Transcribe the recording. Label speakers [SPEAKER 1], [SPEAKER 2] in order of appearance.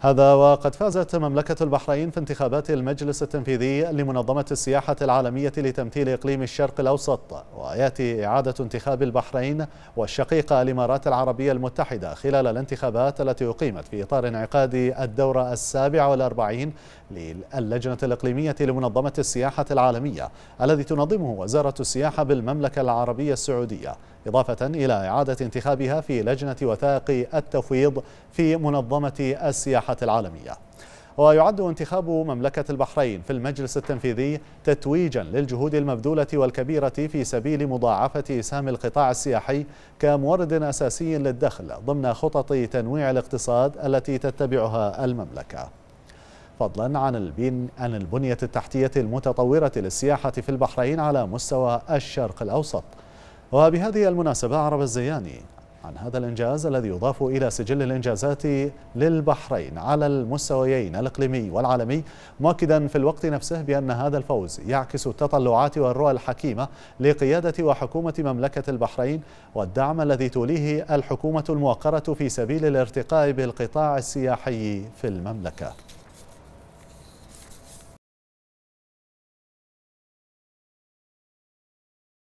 [SPEAKER 1] هذا وقد فازت مملكة البحرين في انتخابات المجلس التنفيذي لمنظمة السياحة العالمية لتمثيل إقليم الشرق الأوسط ويأتي إعادة انتخاب البحرين والشقيقة الإمارات العربية المتحدة خلال الانتخابات التي أقيمت في إطار انعقاد الدورة السابعة والأربعين للجنة الإقليمية لمنظمة السياحة العالمية الذي تنظمه وزارة السياحة بالمملكة العربية السعودية إضافة إلى إعادة انتخابها في لجنة وثائق التفويض في منظمة السياحة العالمية ويعد انتخاب مملكة البحرين في المجلس التنفيذي تتويجا للجهود المبذولة والكبيرة في سبيل مضاعفة سهم القطاع السياحي كمورد أساسي للدخل ضمن خطط تنويع الاقتصاد التي تتبعها المملكة فضلا عن عن البنية التحتية المتطورة للسياحة في البحرين على مستوى الشرق الأوسط وبهذه المناسبة عرب الزياني عن هذا الإنجاز الذي يضاف إلى سجل الإنجازات للبحرين على المستويين الإقليمي والعالمي مؤكدا في الوقت نفسه بأن هذا الفوز يعكس التطلعات والرؤى الحكيمة لقيادة وحكومة مملكة البحرين والدعم الذي توليه الحكومة الموقرة في سبيل الارتقاء بالقطاع السياحي في المملكة